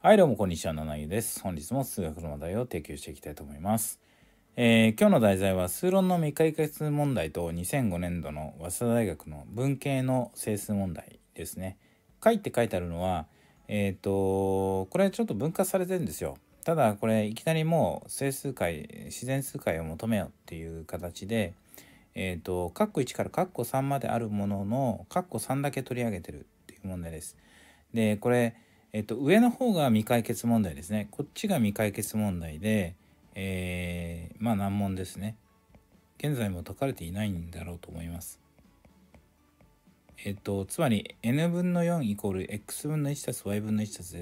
はい、どうもこんにちは、ななです。本日も数学の話題を提供していきたいと思います。えー、今日の題材は、数論の未解決問題と2005年度の早稲田大学の文系の整数問題ですね。解って書いてあるのは、えっ、ー、と、これちょっと分割されてるんですよ。ただ、これいきなりもう整数解、自然数解を求めようっていう形で、えっ、ー、と、カッコ1からカッコ3まであるものの、カッコ3だけ取り上げてるっていう問題です。で、これ、えっと、上の方が未解決問題ですね。こっちが未解決問題で、えー、まあ難問ですね。現在も解かれていないんだろうと思います。えっと、つまり n 分の4イコール x 分の1たす y 分の1たす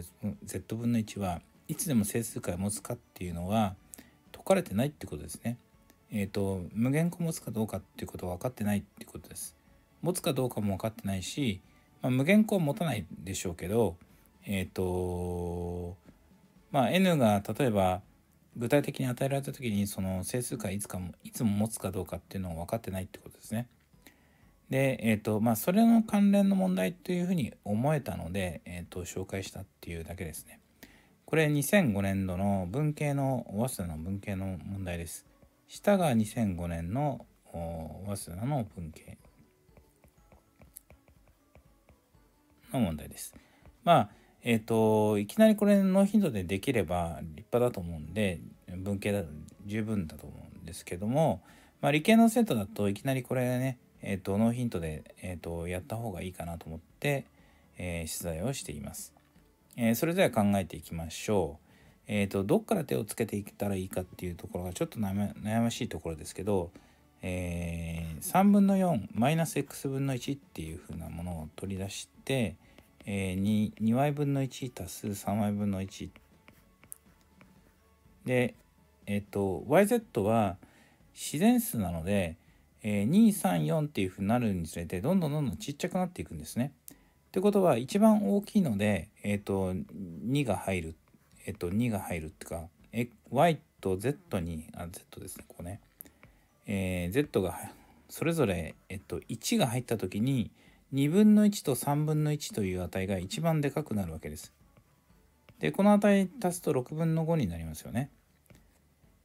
z 分の1はいつでも整数解を持つかっていうのは解かれてないってことですね。えっと、無限個持つかどうかっていうことは分かってないってことです。持つかどうかも分かってないし、まあ、無限個は持たないでしょうけど、えっ、ー、とまあ N が例えば具体的に与えられた時にその整数解いつかもいつも持つかどうかっていうのを分かってないってことですね。で、えっ、ー、とまあ、それの関連の問題というふうに思えたので、えっ、ー、と紹介したっていうだけですね。これ2005年度の文系の早稲田の文系の問題です。下が2005年の早稲田の文系の問題です。まあえっ、ー、と、いきなりこれの頻度でできれば立派だと思うんで、文系だと十分だと思うんですけども、まあ、理系の生徒だといきなりこれね、えっ、ー、と、ノーヒントで、えっ、ー、と、やった方がいいかなと思って、えー、取材をしています。えそれでは考えていきましょう。えっ、と、どっから手をつけていけたらいいかっていうところがちょっと悩ましいところですけど、え3分の4マイナス x 分の1っていうふうなものを取り出して、えー、2, 2倍分の1足す3倍分の1でえっ、ー、と yz は自然数なので、えー、234っていうふうになるにつれてどんどんどんどんちっちゃくなっていくんですね。ってことは一番大きいので、えーと、2が入る、えっ、ー、と2が入るっていうか、え y と z にあ z ですねここね、えー、z がそれぞれ、えっ、ー、と、1が入った時に2分の1と3分の1という値が一番でかくなるわけです。で、この値足すと6分の5になりますよね。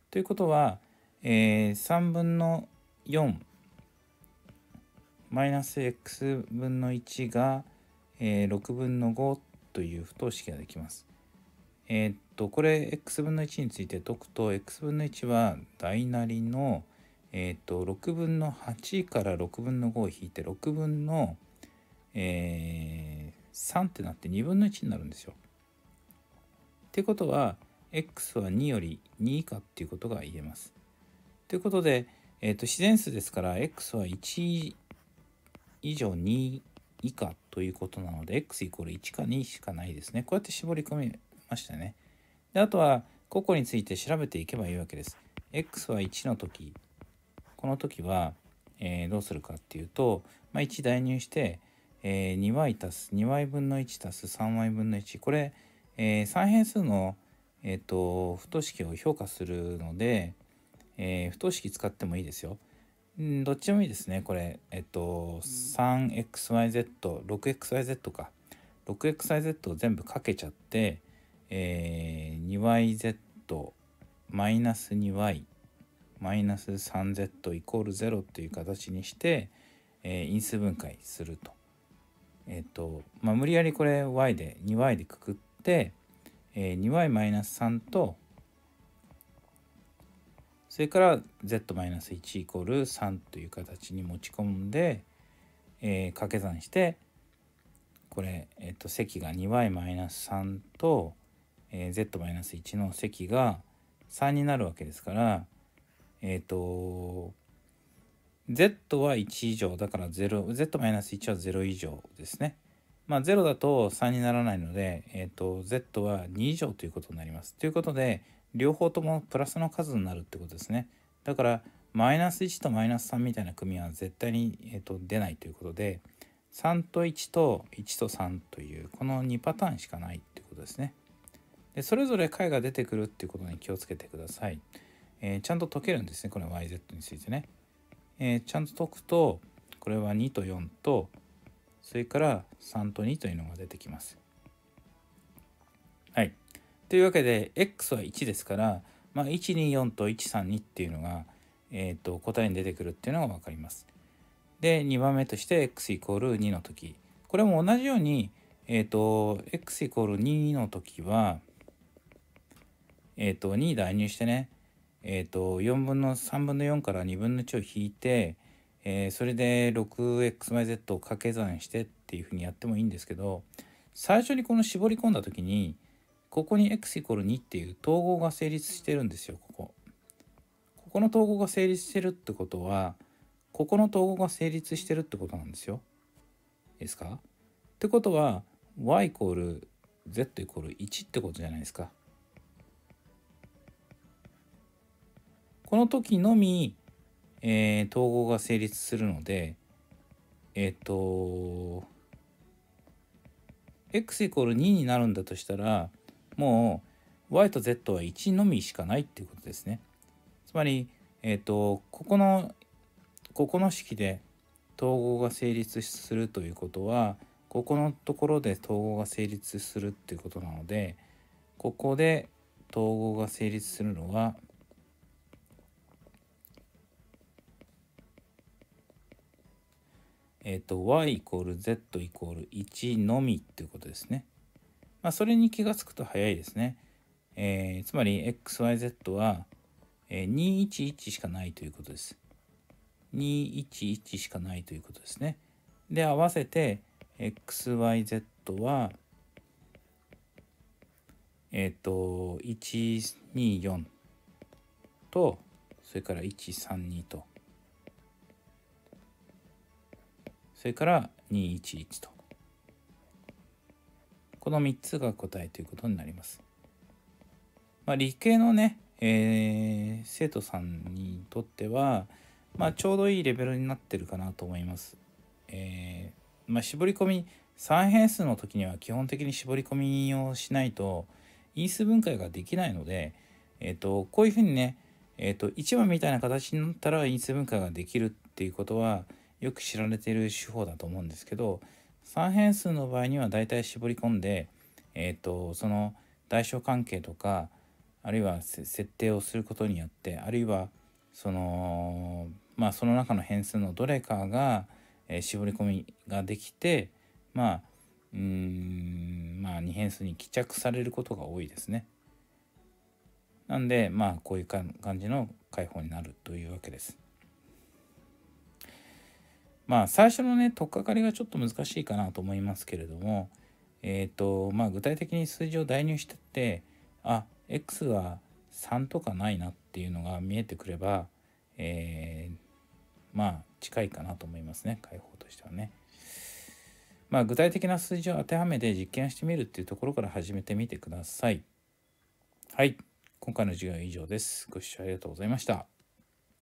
ということは、えー、3分の4マイナス x 分の1が、えー、6分の5という不等式ができます。えー、っと、これ x 分の1について解くと、x 分の1は大なりの、えー、っと、6分の8から6分の5を引いて、6分のえー、3ってなって2分の1になるんですよ。ってことは x は2より2以下っていうことが言えます。ということで、えー、と自然数ですから x は1以上2以下ということなので x イコール1か2しかないですね。こうやって絞り込みましたね。であとは個々について調べていけばいいわけです。x は1の時この時は、えー、どうするかっていうと、まあ、1代入してえー、2倍たす2倍分の1たす3倍分の1これ、えー、3変数の、えーと、不等式を評価するので、えー、不等式使ってもいいですよ。んどっちもいいですねこれ。えっ、ー、と 3xyz6xyz か 6xyz を全部かけちゃって、えー、2yz マイナス 2y マイナス 3z イコール0という形にして、えー、因数分解すると。えっと、まあ、無理やりこれ y で 2y でくくって、えー、2y-3 とそれから z-1 イコール3という形に持ち込んで、えー、掛け算してこれ、えっと、積が 2y-3 と、えー、z-1 の積が3になるわけですからえっ、と Z は1以上だから 0Z-1 は0以上ですね。まあ、0だと3にならないので、えーと、Z は2以上ということになります。ということで両方ともプラスの数になるってことですね。だからマイナス1とマイナス3みたいな組は絶対に、えーと、と出ないということで3と1と1と3というこの2パターンしかないってことですね。でそれぞれ解が出てくるっていうことに気をつけてください。えー、ちゃんと解けるんですねこの YZ についてね。えー、ちゃんと解くとこれは2と4とそれから3と2というのが出てきます。はい。というわけで x は1ですから、まあ、124と132っていうのが、えーと、答えに出てくるっていうのが分かります。で2番目として x イコール2の時これも同じように、えっ、ー、と x イコール2の時は、えっ、ー、と2代入してねえーと、4分の3分の4から2分の1を引いて、えー、それで 6xyz を掛け算してっていうふうにやってもいいんですけど最初にこの絞り込んだ時にここに x=2 っていう統合が成立してるんですよここ。ここの統合が成立してるってことはここの統合が成立してるってことなんですよ。ですかってことは y=z=1 ってことじゃないですか。この時のみ、えー、統合が成立するので、えっ、ー、と、x イコール2になるんだとしたら、もう y と z は1のみしかないっていうことですね。つまり、えっ、ー、と、ここの、ここの式で統合が成立するということは、ここのところで統合が成立するっていうことなので、ここで統合が成立するのはえっ、ー、と、y イコール z イコール1のみっていうことですね。まあ、それに気がつくと早いですね。えー、つまり xyz は、えー、211しかないということです。211しかないということですね。で、合わせて xyz は、えっ、ー、と、124と、それから132と、それから211とこの3つが答えということになります、まあ、理系のね、えー、生徒さんにとっては、まあ、ちょうどいいレベルになってるかなと思います、えー、まあ、絞り込み3変数の時には基本的に絞り込みをしないと因数分解ができないので、えっ、ー、とこういうふうにね、えっ、ー、と1番みたいな形になったら因数分解ができるっていうことは、よく知られている手法だと思うんですけど3変数の場合にはだいたい絞り込んで、えーと、その代償関係とかあるいは設定をすることによってあるいはそのまあその中の変数のどれかが、えー、絞り込みができてまあうんまあ2変数に帰着されることが多いですね。なんでまあこういう感じの解放になるというわけです。まあ最初のね取っかかりがちょっと難しいかなと思いますけれどもえっ、ー、とまあ具体的に数字を代入してってあ x は3とかないなっていうのが見えてくれば、えー、まあ近いかなと思いますね解放としてはね。まあ具体的な数字を当てはめて実験してみるっていうところから始めてみてください。はい。今回の授業は以上です。ご視聴ありがとうございました。